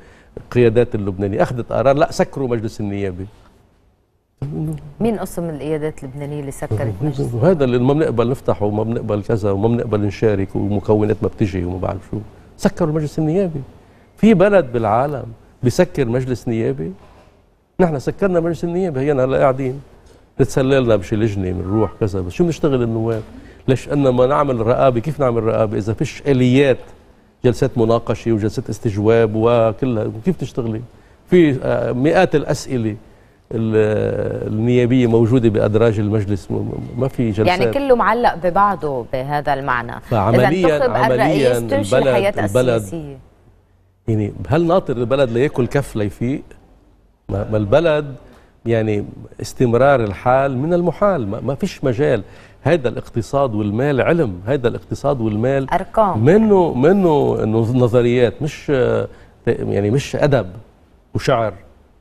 القيادات اللبنانية أخذت قرار لا سكروا مجلس النيابة مين قسم القيادات اللبنانية اللي سكرت مجلس وهذا اللي ما بنقبل نفتحه وما بنقبل كذا وما بنقبل نشارك ومكونات ما بتجي وما بعرف شو سكروا المجلس النيابي في بلد بالعالم بسكر مجلس نيابي نحن سكرنا مجلس النيابه هينا هلا قاعدين نتسللنا بشي لجنه بنروح كذا بس شو بنشتغل النواب ليش أن ما نعمل رقابة كيف نعمل رقابة إذا فيش آليات جلسات مناقشة وجلسات استجواب وكلها كيف تشتغلي في آه، مئات الأسئلة النيابيه موجوده بادراج المجلس ما في جلسات يعني كله معلق ببعضه بهذا المعنى فعمليا اذا عمليا البلد البلد يعني هل ناطر البلد لياكل كف ليفيق؟ ما البلد يعني استمرار الحال من المحال ما فيش مجال هذا الاقتصاد والمال علم هذا الاقتصاد والمال ارقام منه منه نظريات مش يعني مش ادب وشعر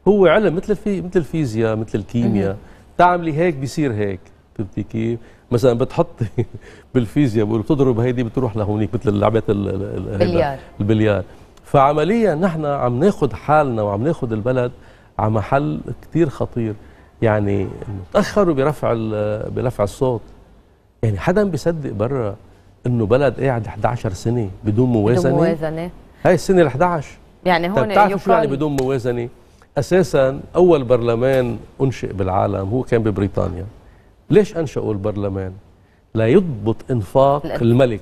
هو علم مثل في مثل الفيزياء مثل الكيمياء تعملي هيك بيصير هيك فهمتي كيف؟ مثلا بتحطي بالفيزياء بقول بتضرب هيدي بتروح لهونيك مثل لعبه البليار البليار فعمليا نحن عم ناخذ حالنا وعم ناخذ البلد على محل كثير خطير يعني تاخروا برفع برفع الصوت يعني حدا بيصدق بره انه بلد قاعد 11 سنه بدون موازنه بدون موازنه هاي السنه ال 11 يعني طيب هون بتعرف شو يعني بدون موازنه؟ اساسا اول برلمان انشئ بالعالم هو كان ببريطانيا ليش انشئوا البرلمان؟ ليضبط انفاق لا. الملك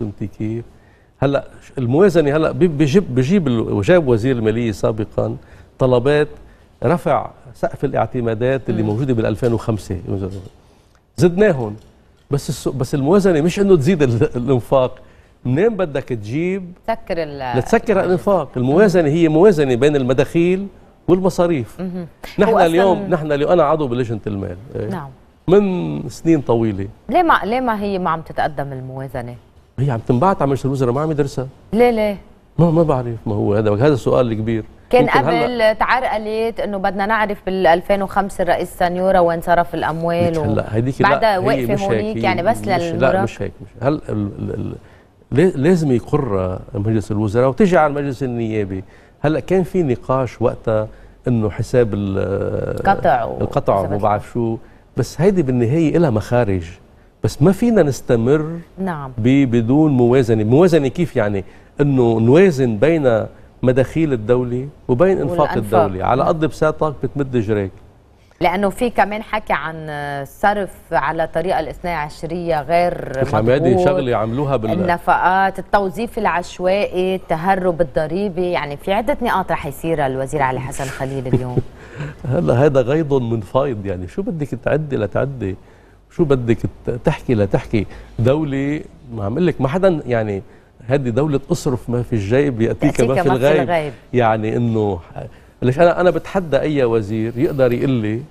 فهمتي كيف؟ هلا الموازنه هلا بجيب بجيب وجاب وزير الماليه سابقا طلبات رفع سقف الاعتمادات اللي موجوده بال 2005 زدناهم بس السو... بس الموازنه مش انه تزيد الانفاق منين بدك تجيب تسكر لتسكر الانفاق الموازنه هي موازنه بين المداخيل والمصاريف نحن اليوم نحن اليوم انا عضو بلجنه المال إيه. نعم من سنين طويله ليه ما ليه ما هي ما عم تتقدم الموازنه هي عم تنبعت على مجلس الوزراء ما عم يدرسها ليه ليه ما ما بعرف ما هو هذا هذا السؤال الكبير كان قبل تعرقلت انه بدنا نعرف بال 2005 الرئيس سانيورا وين صرف الاموال و... هلا هيديك بعدها وقفه هونيك يعني بس للمرة لا مش هيك مش هل ال... ال... لازم يقر مجلس الوزراء وتجي على المجلس النيابي هلا كان في نقاش وقتها انه حساب القطع القطع وما بعرف شو بس هيدي بالنهايه لها مخارج بس ما فينا نستمر نعم بدون موازنه موازنه كيف يعني انه نوازن بين مداخيل الدولة وبين إنفاق الدولة على قد بساطك بتمد جريك لانه في كمان حكي عن صرف على طريقه الاثني عشريه غير مضبوط شغله عملوها بال النفقات التوظيف العشوائي التهرب الضريبي يعني في عده نقاط رح يصير الوزير علي حسن خليل اليوم هلا هذا غيض من فايض يعني شو بدك تعدي لتعدي شو بدك تحكي لتحكي دوله ما عم لك ما حدا يعني هذه دولة اصرف ما في الجيب يأتيك ما في الغيب. الغيب يعني انه ليش انا انا بتحدى اي وزير يقدر يقول لي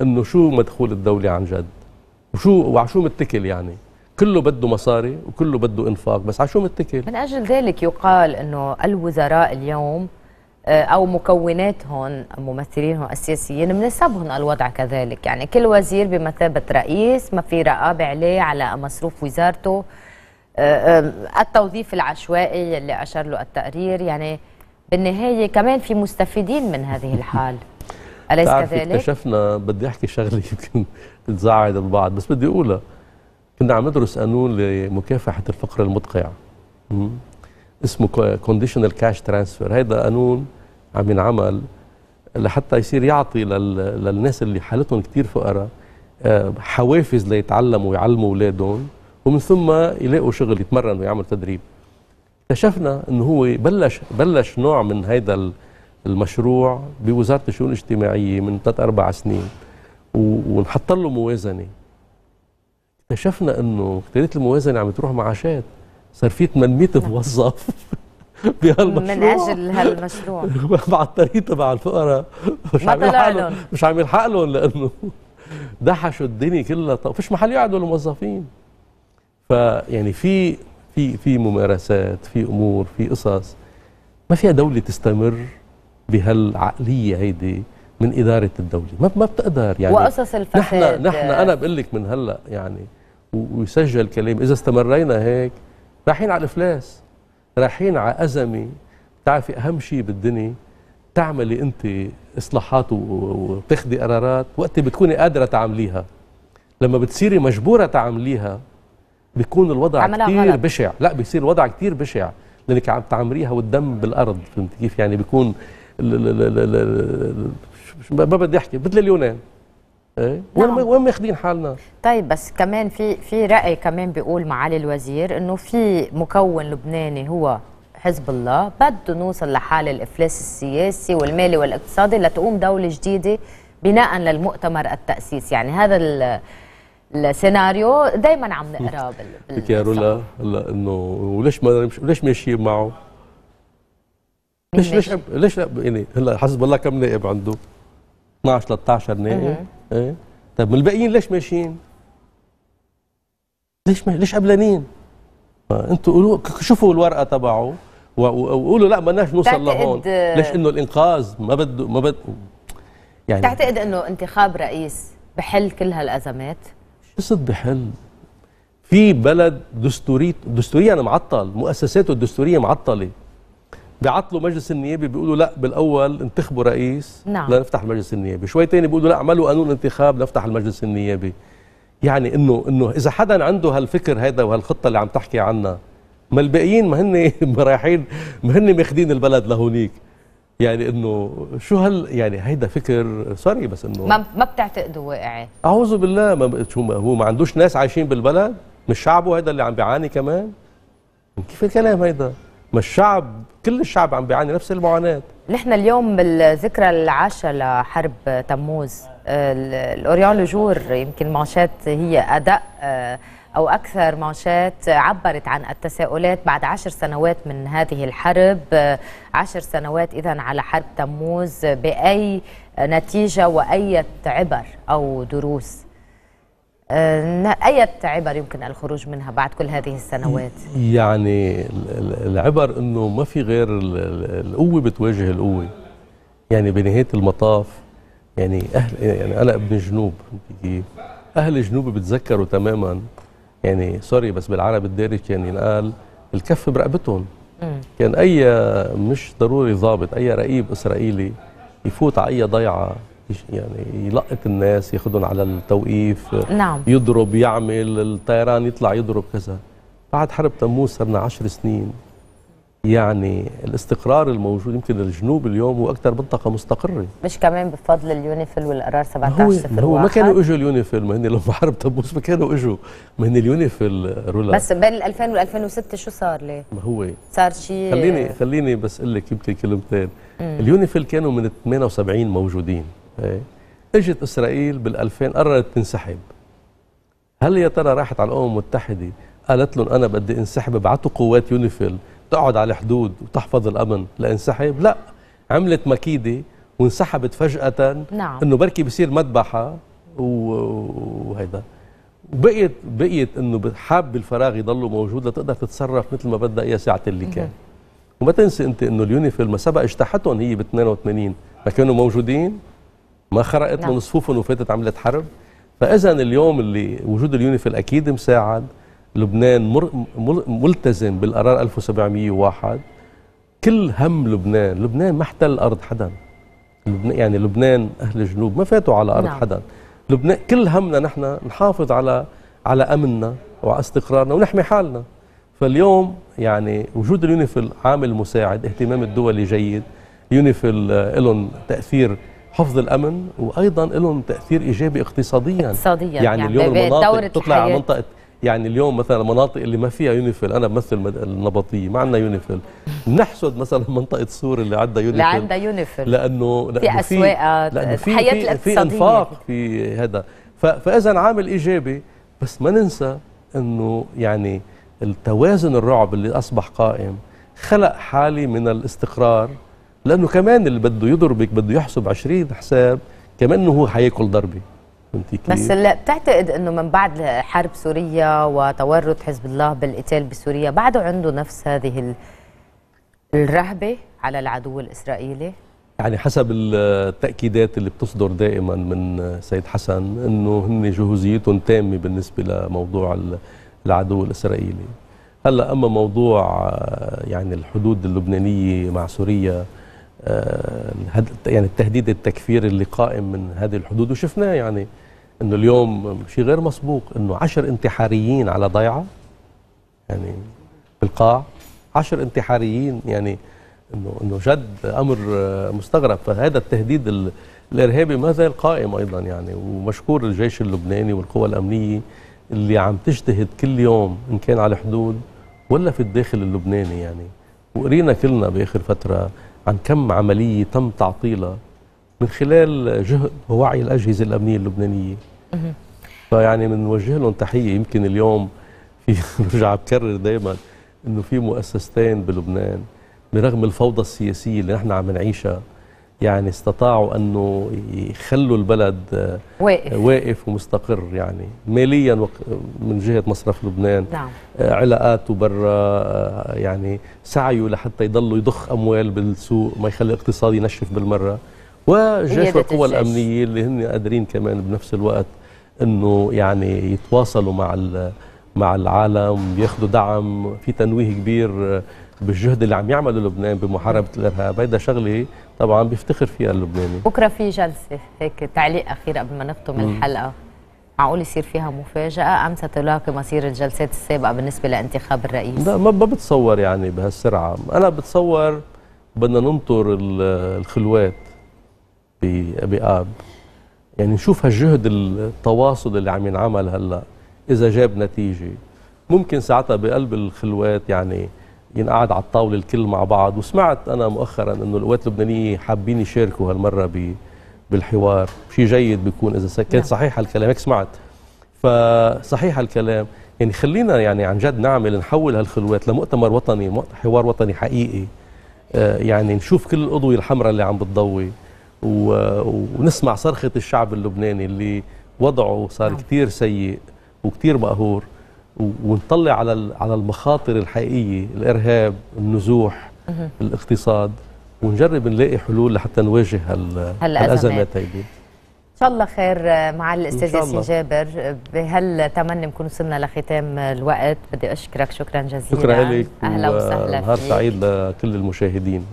انه شو مدخول الدولة عن جد وشو وعشو متكل يعني كله بده مصاري وكله بده انفاق بس عشو متكل من اجل ذلك يقال انه الوزراء اليوم آه، او مكوناتهم ممثلينهم السياسيين بنسبهم الوضع كذلك يعني كل وزير بمثابه رئيس ما في رقابه عليه على مصروف وزارته التوظيف العشوائي اللي أشار له التقرير يعني بالنهاية كمان في مستفيدين من هذه الحال أليس كذلك؟ اكتشفنا بدي أحكي شغلة يمكن تزعل البعض بس بدي أقولها كنا عم ندرس قانون لمكافحة الفقر المدقع اسمه كونديشنال كاش ترانسفير هيدا قانون عم ينعمل لحتى يصير يعطي للناس اللي حالتهم كتير فقراء آه، حوافز ليتعلموا ويعلموا اولادهم ومن ثم يلاقوا شغل يتمرن ويعمل تدريب اكتشفنا انه هو بلش بلش نوع من هذا المشروع بوزاره الشؤون الاجتماعيه من ثلاث اربع سنين ونحط له موازنه اكتشفنا انه كتيرة الموازنه عم تروح معاشات صار في 800 نعم. موظف بهالمشروع من اجل هالمشروع مع الطريق تبع الفقراء مش عم يلحق لهم مش عم يلحق لهم لانه دحشوا الدنيا كلها طب فيش محل يقعدوا الموظفين فيعني في في في ممارسات في امور في قصص ما فيها دوله تستمر بهالعقليه هيدي من اداره الدوله ما ما بتقدر يعني وقصص الفساد نحن نحن انا بقول لك من هلا يعني ويسجل كلام اذا استمرينا هيك رايحين على الافلاس رايحين على ازمه بتعرفي اهم شيء بالدنيا تعملي انت اصلاحات وتاخدي قرارات وقت بتكوني قادره تعمليها لما بتصيري مجبوره تعمليها بيكون الوضع كتير غلط. بشع لا بيصير الوضع كتير بشع لانك عم تعمريها والدم بالارض فهمت كيف يعني بيكون ما بدي احكي مثل اليونان ايه وين نعم. وين ماخذين حالنا طيب بس كمان في في راي كمان بيقول معالي الوزير انه في مكون لبناني هو حزب الله بده نوصل لحال الافلاس السياسي والمالي والاقتصادي لتقوم دوله جديده بناء للمؤتمر التاسيس يعني هذا السيناريو دائما عم نقرا بال يا رولا هلا انه وليش ما ليش ماشيين معه؟ ليش ليش ليش لا يعني هلا حسب الله كم نائب عنده؟ 12 13 نائب ايه طيب من الباقيين ليش ماشيين؟ ليش ما ليش قبلانين؟ انتوا قولوا شوفوا الورقه تبعه وقولوا لا بدناش نوصل لهون ليش انه الانقاذ ما بده ما بده يعني تعتقد انه انتخاب رئيس بحل كل هالازمات؟ قصه بحلم في بلد دستوري دستوريا معطل مؤسساته الدستوريه معطله بيعطلوا مجلس النيابي بيقولوا لا بالاول انتخبوا رئيس نعم. لنفتح المجلس النيابي شوي تاني بيقولوا لا اعملوا قانون انتخاب نفتح المجلس النيابي يعني انه انه اذا حدا عنده هالفكر هذا وهالخطه اللي عم تحكي عنها ما الباقيين ما هن رايحين ما هن ماخذين البلد لهونيك يعني انه شو هل يعني هيدا فكر سوري بس انه ما ما بتعتقدوا واقعي اعوذ بالله ما شو هو ما عندوش ناس عايشين بالبلد مش شعبه هيدا اللي عم بيعاني كمان كيف الكلام هيدا ما الشعب كل الشعب عم بيعاني نفس المعاناه نحن اليوم بالذكرى العاشره لحرب تموز آه، الاوريون لجور يمكن مانشات هي ادق أو أكثر مانشات عبرت عن التساؤلات بعد عشر سنوات من هذه الحرب عشر سنوات إذا على حرب تموز بأي نتيجة وأية عبر أو دروس أية عبر يمكن الخروج منها بعد كل هذه السنوات يعني العبر أنه ما في غير القوة بتواجه القوة يعني بنهاية المطاف يعني أهل يعني أنا ابن جنوب أهل جنوب بتذكروا تماماً يعني سوري بس بالعربي الدارج كان يعني ينقال الكف برقبتهم كان اي مش ضروري ضابط اي رقيب اسرائيلي يفوت على اي ضيعه يعني يلقط الناس ياخذهم على التوقيف نعم. يضرب يعمل الطيران يطلع يضرب كذا بعد حرب تموز صرنا 10 سنين يعني الاستقرار الموجود يمكن الجنوب اليوم هو اكثر منطقه مستقره مش كمان بفضل اليونيفيل والقرار 17 هو, ما كانوا اجوا اليونيفيل ما هن لما حرب تبوس ما كانوا اجوا ما هن اليونيفيل رولا بس بين 2000 وال 2006 شو صار ليه؟ ما هو صار شيء خليني خليني بس اقول لك يمكن كلمتين اليونيفيل كانوا من 78 موجودين ايه اجت اسرائيل بال 2000 قررت تنسحب هل يا ترى راحت على الامم المتحده قالت لهم انا بدي انسحب ابعثوا قوات يونيفيل تقعد على الحدود وتحفظ الامن لانسحب لا عملت مكيده وانسحبت فجاه نعم. انه بركي بصير مذبحه وهيدا وبقيت بقيت انه حاب الفراغ يضله موجود لتقدر تتصرف مثل ما بدها اي ساعه اللي كان وما تنسي انت انه اليونيفيل ما سبق اجتاحتهم هي ب 82 ما كانوا موجودين ما خرقت نعم. من صفوفهم وفاتت عملت حرب فاذا اليوم اللي وجود اليونيفيل اكيد مساعد لبنان مر ملتزم بالقرار 1701 كل هم لبنان لبنان ما احتل أرض حدا لبنان يعني لبنان أهل الجنوب ما فاتوا على أرض نعم. حدا لبنان كل همنا نحن نحافظ على على أمننا واستقرارنا ونحمي حالنا فاليوم يعني وجود اليونيفل عامل مساعد اهتمام الدولي جيد يونيفل آه، لهم تأثير حفظ الامن وايضا لهم تاثير ايجابي اقتصاديا اقتصاديا يعني, يعني اليوم المناطق تطلع على منطقه يعني اليوم مثلا المناطق اللي ما فيها يونيفيل انا بمثل النبطيه ما عندنا يونيفيل نحسد مثلا منطقه سور اللي عندها يونيفيل اللي عندها يونيفيل لانه, لأنه في اسواق آه، لأنه في حياه الاقتصاديه في انفاق في هذا فاذا عامل ايجابي بس ما ننسى انه يعني التوازن الرعب اللي اصبح قائم خلق حاله من الاستقرار لانه كمان اللي بده يضربك بده يحسب 20 حساب كمان انه هو حياكل ضربه بس لا بتعتقد انه من بعد حرب سوريا وتورط حزب الله بالقتال بسوريا بعده عنده نفس هذه الرهبه على العدو الاسرائيلي يعني حسب التاكيدات اللي بتصدر دائما من سيد حسن انه هن جهوزيتهم تامه بالنسبه لموضوع العدو الاسرائيلي هلا اما موضوع آه، يعني الحدود اللبنانيه مع سوريا آه، يعني التهديد التكفير اللي قائم من هذه الحدود وشفناه يعني انه اليوم شيء غير مسبوق انه عشر انتحاريين على ضيعه يعني في القاع عشر انتحاريين يعني انه انه جد امر مستغرب فهذا التهديد الارهابي ما زال قائم ايضا يعني ومشكور الجيش اللبناني والقوى الامنيه اللي عم تجتهد كل يوم ان كان على الحدود ولا في الداخل اللبناني يعني وقرينا كلنا باخر فتره عن كم عملية تم تعطيلها من خلال جهد ووعي الأجهزة الأمنية اللبنانية فيعني بنوجه لهم تحية يمكن اليوم في برجع بكرر دائما انه في مؤسستين بلبنان برغم الفوضى السياسية اللي نحن عم نعيشها يعني استطاعوا أنه يخلوا البلد واقف, واقف ومستقر يعني ماليا من جهة مصرف لبنان نعم. آه، علاقاته برا آه، يعني سعيه لحتى يضلوا يضخ أموال بالسوق ما يخلي الاقتصاد ينشف بالمرة وجيش والقوى الأمنية اللي هن قادرين كمان بنفس الوقت أنه يعني يتواصلوا مع مع العالم ياخذوا دعم في تنويه كبير آه، بالجهد اللي عم يعمله لبنان بمحاربه الارهاب هيدا شغله طبعا بيفتخر فيها اللبناني بكره في جلسه هيك تعليق اخير قبل ما نختم الحلقه معقول يصير فيها مفاجاه ام ستلاقي مصير الجلسات السابقه بالنسبه لانتخاب الرئيس لا ما بتصور يعني بهالسرعه انا بتصور بدنا ننطر الخلوات باب يعني نشوف هالجهد التواصل اللي عم ينعمل هلا اذا جاب نتيجه ممكن ساعتها بقلب الخلوات يعني ينقعد على الطاوله الكل مع بعض وسمعت انا مؤخرا انه القوات اللبنانيه حابين يشاركوا هالمره بالحوار شيء جيد بيكون اذا كانت نعم. صحيحه الكلام هيك سمعت فصحيح الكلام يعني خلينا يعني عن جد نعمل نحول هالخلوات لمؤتمر وطني حوار وطني حقيقي آه، يعني نشوف كل الأضوية الحمراء اللي عم بتضوي ونسمع صرخة الشعب اللبناني اللي وضعه صار نعم. كتير سيء وكتير مقهور ونطلع على على المخاطر الحقيقيه الارهاب النزوح الاقتصاد ونجرب نلاقي حلول لحتى نواجه هالازمات هيدي ان شاء الله خير مع الاستاذ ياسين جابر بهالتمني بنكون وصلنا لختام الوقت بدي اشكرك شكرا جزيلا شكرا لك اهلا وسهلا نهار سعيد لكل المشاهدين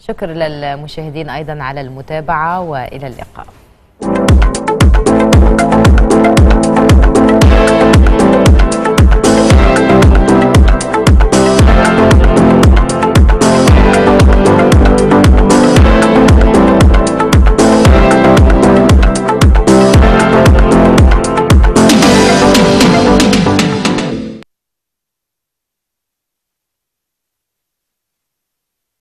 شكر للمشاهدين ايضا على المتابعه والى اللقاء